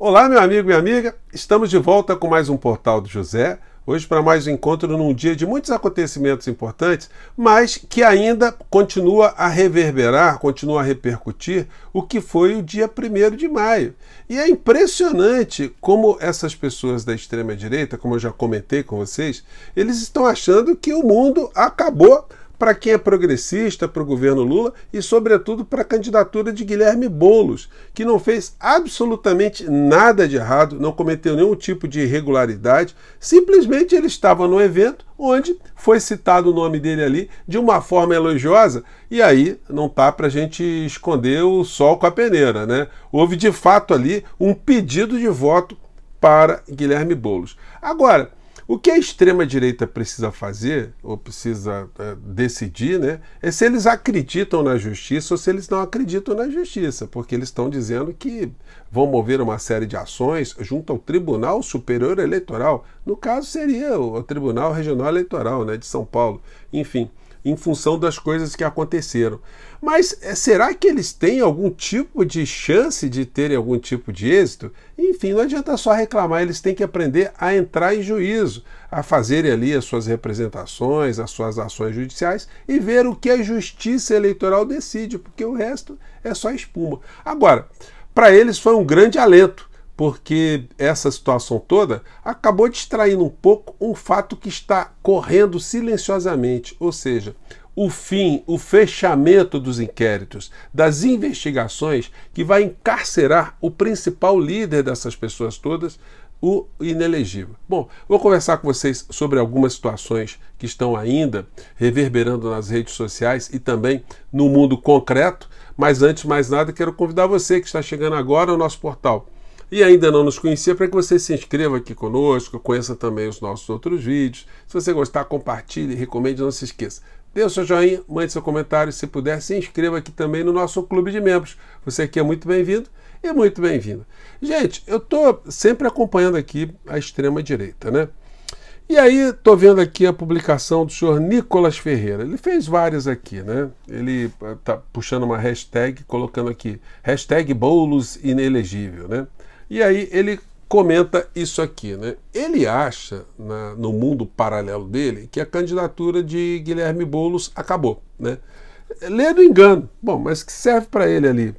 Olá, meu amigo e amiga. Estamos de volta com mais um Portal do José. Hoje para mais um encontro num dia de muitos acontecimentos importantes, mas que ainda continua a reverberar, continua a repercutir o que foi o dia 1 de maio. E é impressionante como essas pessoas da extrema direita, como eu já comentei com vocês, eles estão achando que o mundo acabou para quem é progressista, para o governo Lula e, sobretudo, para a candidatura de Guilherme Bolos, que não fez absolutamente nada de errado, não cometeu nenhum tipo de irregularidade, simplesmente ele estava no evento onde foi citado o nome dele ali de uma forma elogiosa e aí não tá para a gente esconder o sol com a peneira, né? Houve de fato ali um pedido de voto para Guilherme Bolos. Agora, o que a extrema-direita precisa fazer, ou precisa é, decidir, né, é se eles acreditam na justiça ou se eles não acreditam na justiça, porque eles estão dizendo que vão mover uma série de ações junto ao Tribunal Superior Eleitoral. No caso, seria o Tribunal Regional Eleitoral né, de São Paulo. Enfim em função das coisas que aconteceram. Mas eh, será que eles têm algum tipo de chance de terem algum tipo de êxito? Enfim, não adianta só reclamar, eles têm que aprender a entrar em juízo, a fazerem ali as suas representações, as suas ações judiciais e ver o que a justiça eleitoral decide, porque o resto é só espuma. Agora, para eles foi um grande alento porque essa situação toda acabou distraindo um pouco um fato que está correndo silenciosamente, ou seja, o fim, o fechamento dos inquéritos, das investigações que vai encarcerar o principal líder dessas pessoas todas, o inelegível. Bom, vou conversar com vocês sobre algumas situações que estão ainda reverberando nas redes sociais e também no mundo concreto, mas antes de mais nada, quero convidar você que está chegando agora ao nosso portal e ainda não nos conhecia, para que você se inscreva aqui conosco, conheça também os nossos outros vídeos. Se você gostar, compartilhe, recomende, não se esqueça. Dê o seu joinha, mande seu comentário, se puder, se inscreva aqui também no nosso clube de membros. Você aqui é muito bem-vindo e muito bem-vinda. Gente, eu estou sempre acompanhando aqui a extrema-direita, né? E aí estou vendo aqui a publicação do senhor Nicolas Ferreira. Ele fez várias aqui, né? Ele está eh, puxando uma hashtag, colocando aqui, hashtag Boulos inelegível, né? E aí ele comenta isso aqui. Né? Ele acha, na, no mundo paralelo dele, que a candidatura de Guilherme Boulos acabou. Né? Lê do engano. Bom, mas que serve para ele ali,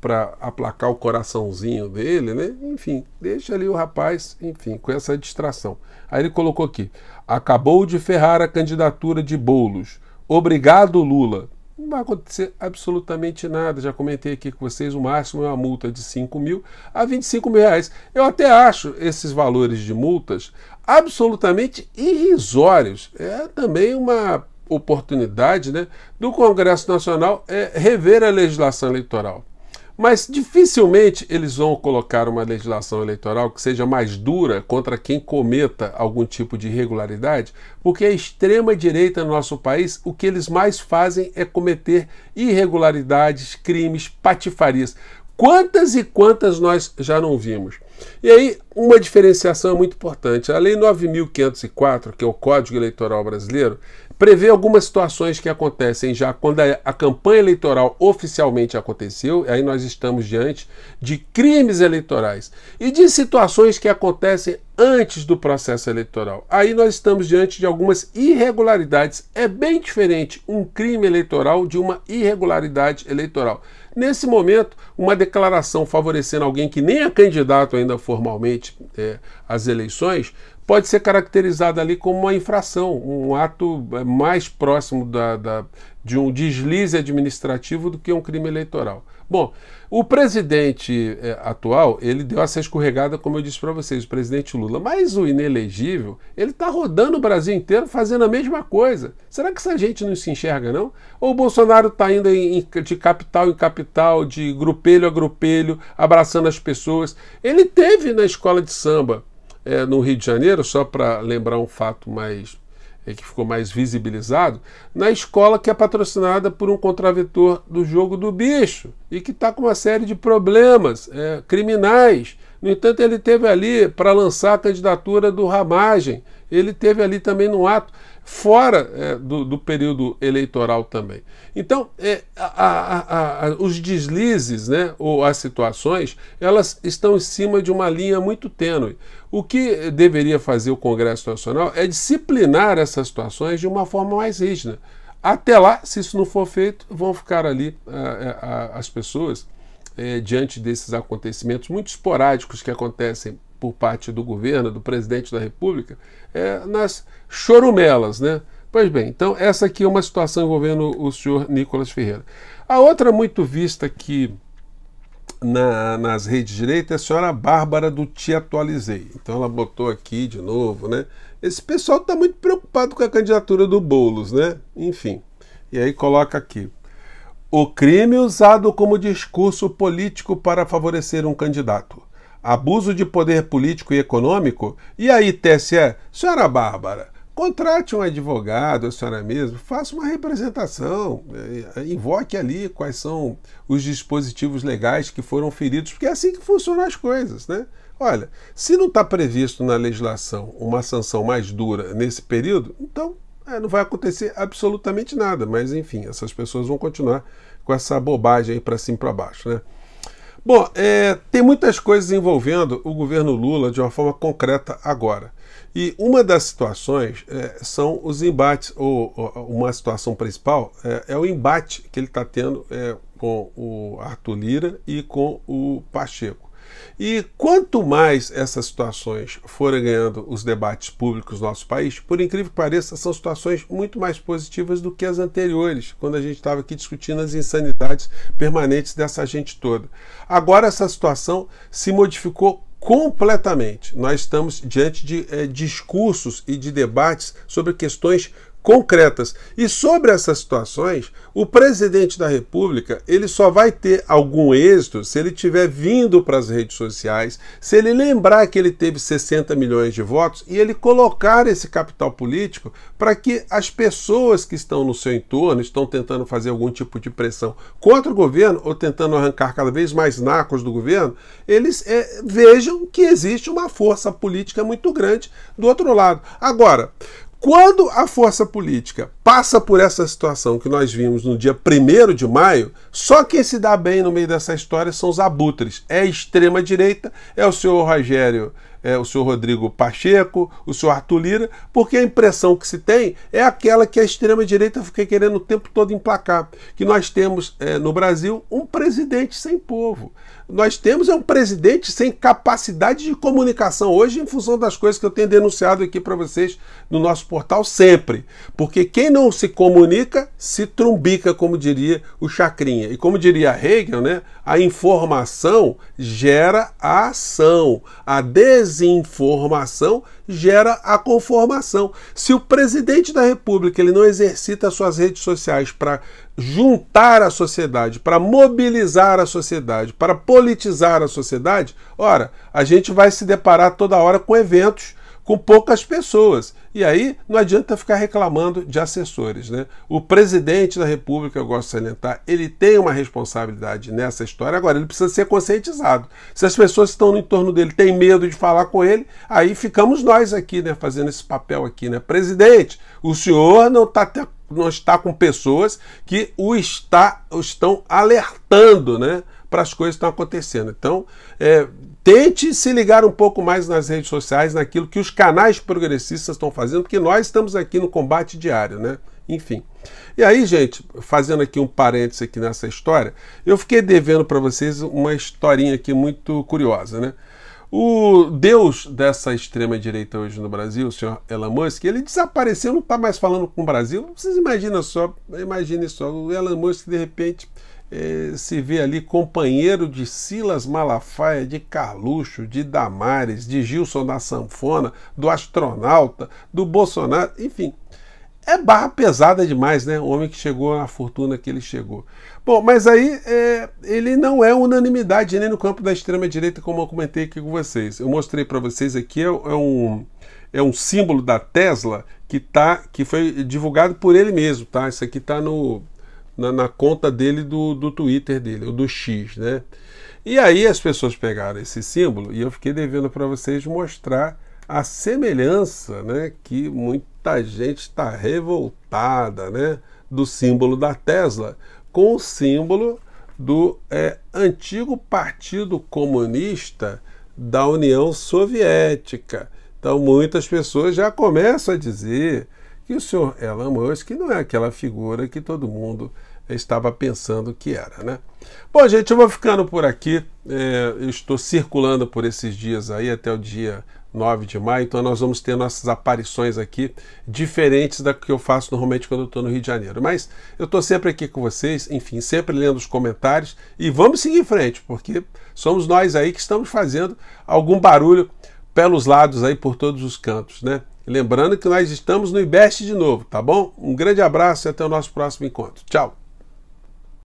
para aplacar o coraçãozinho dele, né? Enfim, deixa ali o rapaz, enfim, com essa distração. Aí ele colocou aqui: acabou de ferrar a candidatura de Boulos. Obrigado, Lula não vai acontecer absolutamente nada. Já comentei aqui com vocês, o máximo é uma multa de 5 mil a 25 mil reais. Eu até acho esses valores de multas absolutamente irrisórios. É também uma oportunidade né, do Congresso Nacional é, rever a legislação eleitoral. Mas dificilmente eles vão colocar uma legislação eleitoral que seja mais dura contra quem cometa algum tipo de irregularidade, porque a extrema-direita no nosso país, o que eles mais fazem é cometer irregularidades, crimes, patifarias. Quantas e quantas nós já não vimos? E aí, uma diferenciação muito importante. A Lei 9.504, que é o Código Eleitoral Brasileiro, prevê algumas situações que acontecem já quando a, campanha eleitoral oficialmente aconteceu, aí nós estamos diante de crimes eleitorais e de situações que acontecem antes do processo eleitoral. Aí nós estamos diante de algumas irregularidades. É bem diferente um crime eleitoral de uma irregularidade eleitoral. Nesse momento, uma declaração favorecendo alguém que nem é candidato ainda formalmente é, às eleições pode ser caracterizada ali como uma infração, um ato é, mais próximo da, da, de um deslize administrativo do que um crime eleitoral. Bom, o presidente é, atual, ele deu essa escorregada, como eu disse para vocês, o presidente Lula. Mas o inelegível, ele está rodando o Brasil inteiro fazendo a mesma coisa. Será que essa gente não se enxerga, não? Ou o Bolsonaro está indo em, de capital em capital, de grupelho a grupelho, abraçando as pessoas? Ele teve na escola de samba é, no Rio de Janeiro, só para lembrar um fato mais é, que ficou mais visibilizado, na escola que é patrocinada por um contraventor do jogo do bicho e que está com uma série de problemas é, criminais. No entanto, ele teve ali para lançar a candidatura do Ramagem, ele teve ali também no ato fora é, do, do, período eleitoral também. Então, é, a, a, a, os deslizes né, ou as situações, elas estão em cima de uma linha muito tênue. O que deveria fazer o Congresso Nacional é disciplinar essas situações de uma forma mais rígida. Até lá, se isso não for feito, vão ficar ali as pessoas é, diante desses acontecimentos muito esporádicos que acontecem por parte do governo, do presidente da República, é, nas chorumelas, né? Pois bem, então essa aqui é uma situação envolvendo o senhor Nicolas Ferreira. A outra muito vista aqui na, nas redes direitas é a senhora Bárbara do Te Atualizei. Então ela botou aqui de novo, né? Esse pessoal está muito preocupado com a candidatura do Boulos, né? Enfim. E aí coloca aqui. O crime usado como discurso político para favorecer um candidato abuso de poder político e econômico? E aí, TSE? Senhora Bárbara, contrate um advogado, a senhora mesmo, faça uma representação, eh, eh, invoque ali quais são os dispositivos legais que foram feridos, porque é assim que funcionam as coisas, né? Olha, se não está previsto na legislação uma sanção mais dura nesse período, então é, não vai acontecer absolutamente nada. Mas enfim, essas pessoas vão continuar com essa bobagem aí para cima e para baixo, né? Bom, é, tem muitas coisas envolvendo o governo Lula de uma forma concreta agora. E uma das situações é, são os embates, ou, ou, uma situação principal é, é o embate que ele está tendo é, com o Arthur Lira e com o Pacheco. E quanto mais essas situações forem ganhando os debates públicos no nosso país, por incrível que pareça, são situações muito mais positivas do que as anteriores, quando a gente estava aqui discutindo as insanidades permanentes dessa gente toda. Agora essa situação se modificou completamente. Nós estamos diante de é, discursos e de debates sobre questões concretas. E sobre essas situações, o presidente da República, ele só vai ter algum êxito se ele tiver vindo para as redes sociais, se ele lembrar que ele teve 60 milhões de votos e ele colocar esse capital político para que as pessoas que estão no seu entorno, estão tentando fazer algum tipo de pressão contra o governo ou tentando arrancar cada vez mais nacos do governo, eles é, vejam que existe uma força política muito grande do outro lado. Agora, quando a força política passa por essa situação que nós vimos no dia 1 de maio, só quem se dá bem no meio dessa história são os abutres. É a extrema-direita, é o senhor Rogério é, o senhor Rodrigo Pacheco, o senhor Arthur Lira, porque a impressão que se tem é aquela que a extrema-direita fica querendo o tempo todo emplacar. Que nós temos é, no Brasil um presidente sem povo. Nós temos é um presidente sem capacidade de comunicação hoje, em função das coisas que eu tenho denunciado aqui para vocês no nosso portal sempre. Porque quem não se comunica se trumbica, como diria o Chacrinha. E como diria Hegel, né, a informação gera a ação, a desinformação desinformação gera a conformação. Se o presidente da República ele não exercita suas redes sociais para juntar a sociedade, para mobilizar a sociedade, para politizar a sociedade, ora, a gente vai se deparar toda hora com eventos com poucas pessoas. E aí não adianta ficar reclamando de assessores. Né? O presidente da República, eu gosto de salientar, ele tem uma responsabilidade nessa história. Agora, ele precisa ser conscientizado. Se as pessoas que estão no entorno dele têm medo de falar com ele, aí ficamos nós aqui, né, fazendo esse papel aqui, né? Presidente, o senhor não está não está com pessoas que o está, o estão alertando, né? para as coisas que estão acontecendo. Então, é, tente se ligar um pouco mais nas redes sociais, naquilo que os canais progressistas estão fazendo, porque nós estamos aqui no combate diário, né? Enfim. E aí, gente, fazendo aqui um parênteses aqui nessa história, eu fiquei devendo para vocês uma historinha aqui muito curiosa, né? O deus dessa extrema-direita hoje no Brasil, o senhor Elon Musk, ele desapareceu, não está mais falando com o Brasil. Vocês imaginam só, imaginem só, o Elon Musk de repente é, se vê ali companheiro de Silas Malafaia, de Carluxo, de Damares, de Gilson da Sanfona, do astronauta, do Bolsonaro, enfim. É barra pesada demais, né? O homem que chegou à fortuna que ele chegou. Bom, mas aí é, ele não é unanimidade nem no campo da extrema-direita, como eu comentei aqui com vocês. Eu mostrei para vocês aqui, é, é um é um símbolo da Tesla que tá que foi divulgado por ele mesmo, tá? Isso aqui tá no na, na conta dele do, do Twitter dele, ou do X, né? E aí as pessoas pegaram esse símbolo e eu fiquei devendo para vocês mostrar a semelhança, né, que muita gente está revoltada, né, do símbolo da Tesla com o símbolo do é, antigo Partido Comunista da União Soviética. Então muitas pessoas já começam a dizer que o senhor Elon Musk não é aquela figura que todo mundo estava pensando que era, né? Bom, gente, eu vou ficando por aqui. É, eu estou circulando por esses dias aí até o dia 9 de maio, então nós vamos ter nossas aparições aqui, diferentes da que eu faço normalmente quando eu estou no Rio de Janeiro. Mas eu estou sempre aqui com vocês, enfim, sempre lendo os comentários e vamos seguir em frente, porque somos nós aí que estamos fazendo algum barulho pelos lados aí, por todos os cantos, né? Lembrando que nós estamos no IBEST de novo, tá bom? Um grande abraço e até o nosso próximo encontro. Tchau!